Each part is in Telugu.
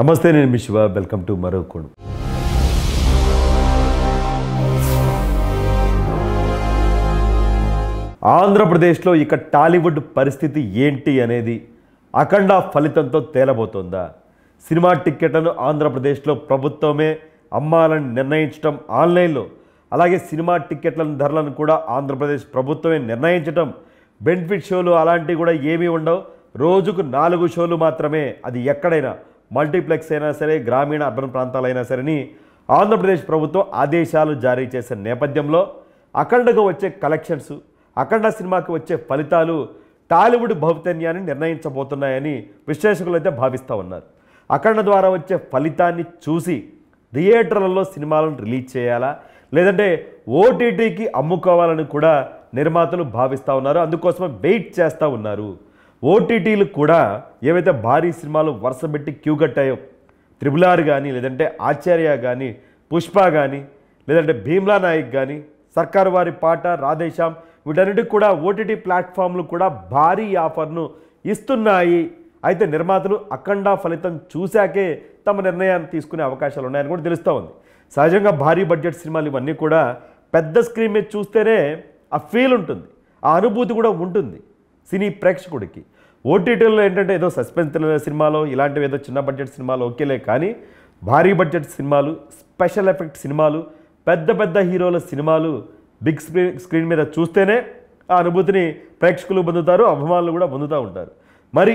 నమస్తే నేను మీ శివ వెల్కమ్ టు మరో కోణం ఆంధ్రప్రదేశ్లో ఇక టాలీవుడ్ పరిస్థితి ఏంటి అనేది అఖండ ఫలితంతో తేలబోతోందా సినిమా టిక్కెట్లను ఆంధ్రప్రదేశ్లో ప్రభుత్వమే అమ్మాలని నిర్ణయించడం ఆన్లైన్లో అలాగే సినిమా టిక్కెట్లను ధరలను కూడా ఆంధ్రప్రదేశ్ ప్రభుత్వమే నిర్ణయించడం బెనిఫిట్ షోలు అలాంటివి కూడా ఏమీ ఉండవు రోజుకు నాలుగు షోలు మాత్రమే అది ఎక్కడైనా మల్టీప్లెక్స్ అయినా సరే గ్రామీణ అర్బన్ ప్రాంతాలైనా సరేని ఆంధ్రప్రదేశ్ ప్రభుత్వం ఆదేశాలు జారీ చేసిన నేపథ్యంలో అఖండగా వచ్చే కలెక్షన్స్ అఖండ సినిమాకి వచ్చే ఫలితాలు టాలీవుడ్ భవితన్యాన్ని నిర్ణయించబోతున్నాయని విశ్లేషకులు అయితే భావిస్తూ ఉన్నారు అఖండ ద్వారా వచ్చే ఫలితాన్ని చూసి థియేటర్లలో సినిమాలను రిలీజ్ చేయాలా లేదంటే ఓటీటీకి అమ్ముకోవాలని కూడా నిర్మాతలు భావిస్తూ ఉన్నారు అందుకోసమే వెయిట్ చేస్తూ ఉన్నారు ఓటీటీలు కూడా ఏవైతే భారీ సినిమాలు వరుసపెట్టి క్యూ కట్టాయో త్రిబుల్ ఆర్ కానీ లేదంటే ఆచార్య కానీ పుష్ప కానీ లేదంటే భీమ్లా నాయక్ కానీ సర్కారు వారి పాట రాధేశ్యాం వీటన్నిటికి కూడా ఓటీటీ ప్లాట్ఫామ్లు కూడా భారీ ఆఫర్ను ఇస్తున్నాయి అయితే నిర్మాతలు అఖండ ఫలితం చూశాకే తమ నిర్ణయాన్ని తీసుకునే అవకాశాలు ఉన్నాయని కూడా తెలుస్తూ ఉంది సహజంగా భారీ బడ్జెట్ సినిమాలు ఇవన్నీ కూడా పెద్ద స్క్రీన్ మీద చూస్తేనే ఆ ఫీల్ ఉంటుంది ఆ అనుభూతి కూడా ఉంటుంది సినీ ప్రేక్షకుడికి ఓటీటీలో ఏంటంటే ఏదో సస్పెన్స్ సినిమాలో ఇలాంటివి ఏదో చిన్న బడ్జెట్ సినిమాలు ఓకేలే కానీ భారీ బడ్జెట్ సినిమాలు స్పెషల్ ఎఫెక్ట్ సినిమాలు పెద్ద పెద్ద హీరోల సినిమాలు బిగ్ స్క్రీన్ స్క్రీన్ మీద చూస్తేనే ఆ అనుభూతిని ప్రేక్షకులు పొందుతారు అభిమానులు కూడా పొందుతూ ఉంటారు మరి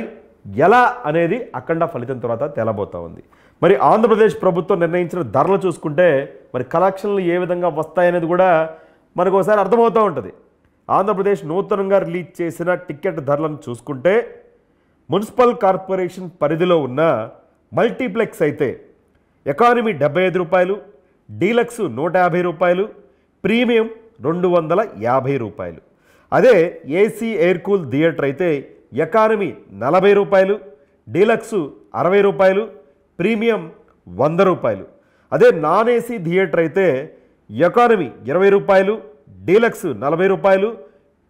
ఎలా అనేది అఖండ ఫలితం తర్వాత తేలబోతూ ఉంది మరి ఆంధ్రప్రదేశ్ ప్రభుత్వం నిర్ణయించిన ధరలు చూసుకుంటే మరి కలెక్షన్లు ఏ విధంగా వస్తాయనేది కూడా మనకు ఒకసారి అర్థమవుతూ ఉంటుంది ఆంధ్రప్రదేశ్ నూతనంగా రిలీజ్ చేసిన టికెట్ ధరలను చూసుకుంటే మున్సిపల్ కార్పొరేషన్ పరిధిలో ఉన్న మల్టీప్లెక్స్ అయితే ఎకానమీ డెబ్బై ఐదు రూపాయలు డీలక్స్ నూట యాభై రూపాయలు ప్రీమియం రెండు వందల యాభై రూపాయలు అదే ఏసీ ఎయిర్ కూల్ థియేటర్ అయితే ఎకానమీ నలభై రూపాయలు డీలక్స్ అరవై రూపాయలు ప్రీమియం వంద రూపాయలు అదే నాన్ ఏసీ థియేటర్ అయితే ఎకానమీ ఇరవై రూపాయలు డీలక్స్ నలభై రూపాయలు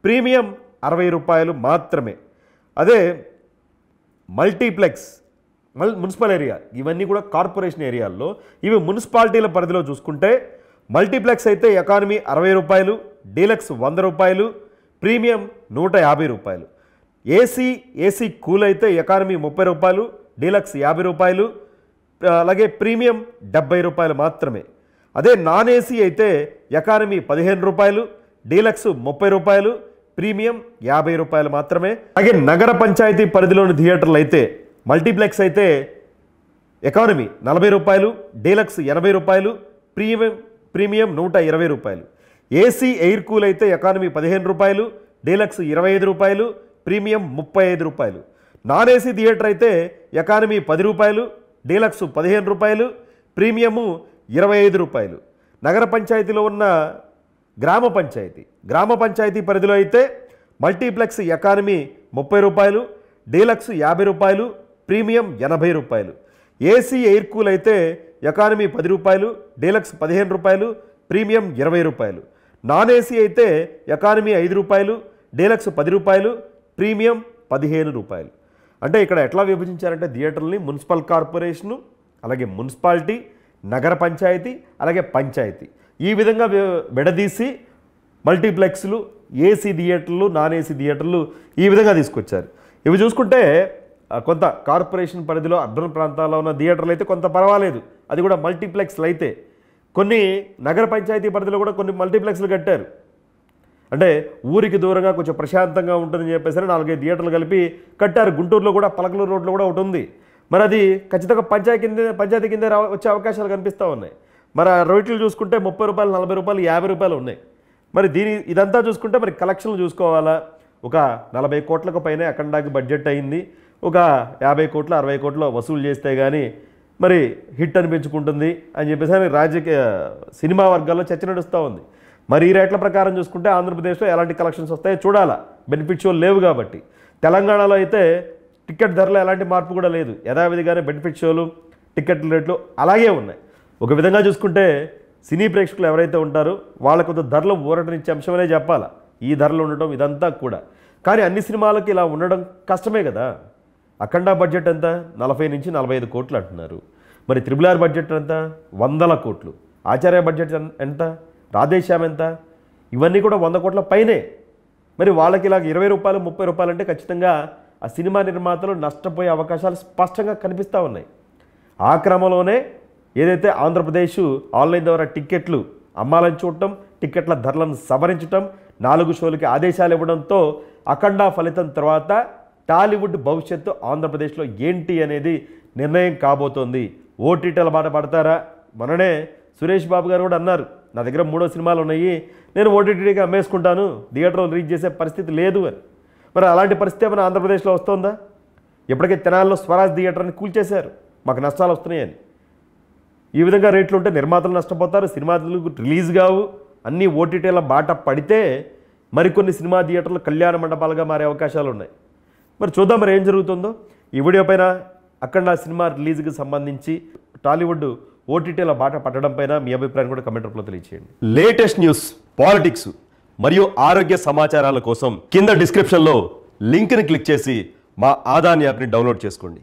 ప్రీమియం అరవై రూపాయలు మాత్రమే అదే మల్టీప్లెక్స్ మల్ మున్సిపల్ ఏరియా ఇవన్నీ కూడా కార్పొరేషన్ ఏరియాల్లో ఇవి మున్సిపాలిటీల పరిధిలో చూసుకుంటే మల్టీప్లెక్స్ అయితే ఎకానమీ అరవై రూపాయలు డీలక్స్ వంద రూపాయలు ప్రీమియం నూట యాభై రూపాయలు ఏసీ ఏసీ కూల్ అయితే ఎకానమీ ముప్పై రూపాయలు డీలక్స్ యాభై రూపాయలు అలాగే ప్రీమియం డెబ్బై రూపాయలు మాత్రమే అదే నాన్ ఏసీ అయితే ఎకానమీ పదిహేను రూపాయలు డీలక్స్ ముప్పై రూపాయలు ప్రీమియం యాభై రూపాయలు మాత్రమే అలాగే నగర పంచాయతీ పరిధిలోని థియేటర్లు అయితే మల్టీప్లెక్స్ అయితే ఎకానమీ నలభై రూపాయలు డీలక్స్ ఎనభై రూపాయలు ప్రీమియం ప్రీమియం నూట ఇరవై రూపాయలు ఏసీ ఎయిర్ కూల్ అయితే ఎకానమీ పదిహేను రూపాయలు డీలక్స్ ఇరవై ఐదు రూపాయలు ప్రీమియం ముప్పై ఐదు రూపాయలు నాన్ ఏసీ థియేటర్ అయితే ఎకానమీ పది రూపాయలు డీలక్స్ పదిహేను రూపాయలు ప్రీమియము ఇరవై ఐదు రూపాయలు నగర పంచాయతీలో ఉన్న గ్రామ పంచాయతీ గ్రామ పంచాయతీ పరిధిలో అయితే మల్టీప్లెక్స్ ఎకానమీ ముప్పై రూపాయలు డీలక్స్ యాభై రూపాయలు ప్రీమియం ఎనభై రూపాయలు ఏసీ ఎయిర్ కూల్ అయితే ఎకానమీ పది రూపాయలు డీలక్స్ పదిహేను రూపాయలు ప్రీమియం ఇరవై రూపాయలు నాన్ ఏసీ అయితే ఎకానమీ ఐదు రూపాయలు డీలక్స్ పది రూపాయలు ప్రీమియం పదిహేను రూపాయలు అంటే ఇక్కడ ఎట్లా విభజించారంటే థియేటర్ని మున్సిపల్ కార్పొరేషను అలాగే మున్సిపాలిటీ నగర పంచాయతీ అలాగే పంచాయతీ ఈ విధంగా విడదీసి మల్టీప్లెక్స్లు ఏసీ థియేటర్లు నాన్ ఏసీ థియేటర్లు ఈ విధంగా తీసుకొచ్చారు ఇవి చూసుకుంటే కొంత కార్పొరేషన్ పరిధిలో అర్బన్ ప్రాంతాల్లో ఉన్న థియేటర్లు అయితే కొంత పర్వాలేదు అది కూడా మల్టీప్లెక్స్లు అయితే కొన్ని నగర పంచాయతీ పరిధిలో కూడా కొన్ని మల్టీప్లెక్స్లు కట్టారు అంటే ఊరికి దూరంగా కొంచెం ప్రశాంతంగా ఉంటుందని చెప్పేసి నాలుగైదు థియేటర్లు కలిపి కట్టారు గుంటూరులో కూడా పలకలూరు రోడ్లో కూడా ఒకటి ఉంది మరి అది ఖచ్చితంగా పంచాయతీ కింద పంచాయతీ కింద వచ్చే అవకాశాలు కనిపిస్తూ ఉన్నాయి మరి ఆ చూసుకుంటే ముప్పై రూపాయలు నలభై రూపాయలు యాభై రూపాయలు ఉన్నాయి మరి దీని ఇదంతా చూసుకుంటే మరి కలెక్షన్లు చూసుకోవాలా ఒక నలభై కోట్లకు పైనే అఖండాకి బడ్జెట్ అయింది ఒక యాభై కోట్లు అరవై కోట్లు వసూలు చేస్తే కానీ మరి హిట్ అనిపించుకుంటుంది అని చెప్పేసి రాజకీయ సినిమా వర్గాల్లో చర్చ నడుస్తూ ఉంది మరి ఈ రేట్ల ప్రకారం చూసుకుంటే ఆంధ్రప్రదేశ్లో ఎలాంటి కలెక్షన్స్ వస్తాయో చూడాలా బెనిఫిట్స్ లేవు కాబట్టి తెలంగాణలో అయితే టికెట్ ధరలో ఎలాంటి మార్పు కూడా లేదు యథావిధిగానే బెనిఫిట్ షోలు టికెట్ల రేట్లు అలాగే ఉన్నాయి ఒక విధంగా చూసుకుంటే సినీ ప్రేక్షకులు ఎవరైతే ఉంటారో వాళ్ళ కొంత ధరలు ఊరటనిచ్చే అంశమనే చెప్పాలి ఈ ధరలు ఉండటం ఇదంతా కూడా కానీ అన్ని సినిమాలకు ఇలా ఉండడం కష్టమే కదా అఖండ బడ్జెట్ ఎంత నలభై నుంచి నలభై ఐదు కోట్లు అంటున్నారు మరి త్రిబుల్ ఆర్ బడ్జెట్ ఎంత వందల కోట్లు ఆచార్య బడ్జెట్ ఎంత రాధేశ్యామ్ ఎంత ఇవన్నీ కూడా వంద కోట్ల పైనే మరి వాళ్ళకి ఇలా ఇరవై రూపాయలు ముప్పై రూపాయలు అంటే ఖచ్చితంగా ఆ సినిమా నిర్మాతలు నష్టపోయే అవకాశాలు స్పష్టంగా కనిపిస్తూ ఉన్నాయి ఆ క్రమంలోనే ఏదైతే ఆంధ్రప్రదేశ్ ఆన్లైన్ ద్వారా టిక్కెట్లు అమ్మాలని చూడటం టిక్కెట్ల ధరలను సవరించడం నాలుగు షోలకి ఆదేశాలు ఇవ్వడంతో అఖండ ఫలితం తర్వాత టాలీవుడ్ భవిష్యత్తు ఆంధ్రప్రదేశ్లో ఏంటి అనేది నిర్ణయం కాబోతోంది ఓటీటీల బాట పడతారా మననే సురేష్ బాబు గారు కూడా అన్నారు నా దగ్గర మూడో సినిమాలు ఉన్నాయి నేను ఓటీటీగా అమ్మేసుకుంటాను థియేటర్లో రీచ్ చేసే పరిస్థితి లేదు అని మరి అలాంటి పరిస్థితి ఏమైనా ఆంధ్రప్రదేశ్లో వస్తుందా ఎప్పటికీ తెనాల్లో స్వరాజ్ థియేటర్ని కూల్చేశారు మాకు నష్టాలు వస్తున్నాయని ఈ విధంగా రేట్లు ఉంటే నిర్మాతలు నష్టపోతారు సినిమాలు రిలీజ్ కావు అన్నీ ఓటీటీల బాట పడితే మరికొన్ని సినిమా థియేటర్లు కళ్యాణ మండపాలుగా మారే అవకాశాలు ఉన్నాయి మరి చూద్దాం మరి ఏం జరుగుతుందో ఈ వీడియో పైన అక్కడ సినిమా రిలీజ్కి సంబంధించి టాలీవుడ్ ఓటీటీల బాట పట్టడం పైన మీ అభిప్రాయం కూడా కమెంట్ రూపంలో తెలియజేయండి లేటెస్ట్ న్యూస్ పాలిటిక్స్ మరియు ఆరోగ్య సమాచారాల కోసం కింద డిస్క్రిప్షన్లో లింక్ని క్లిక్ చేసి మా ఆదాన్ యాప్ని డౌన్లోడ్ చేసుకోండి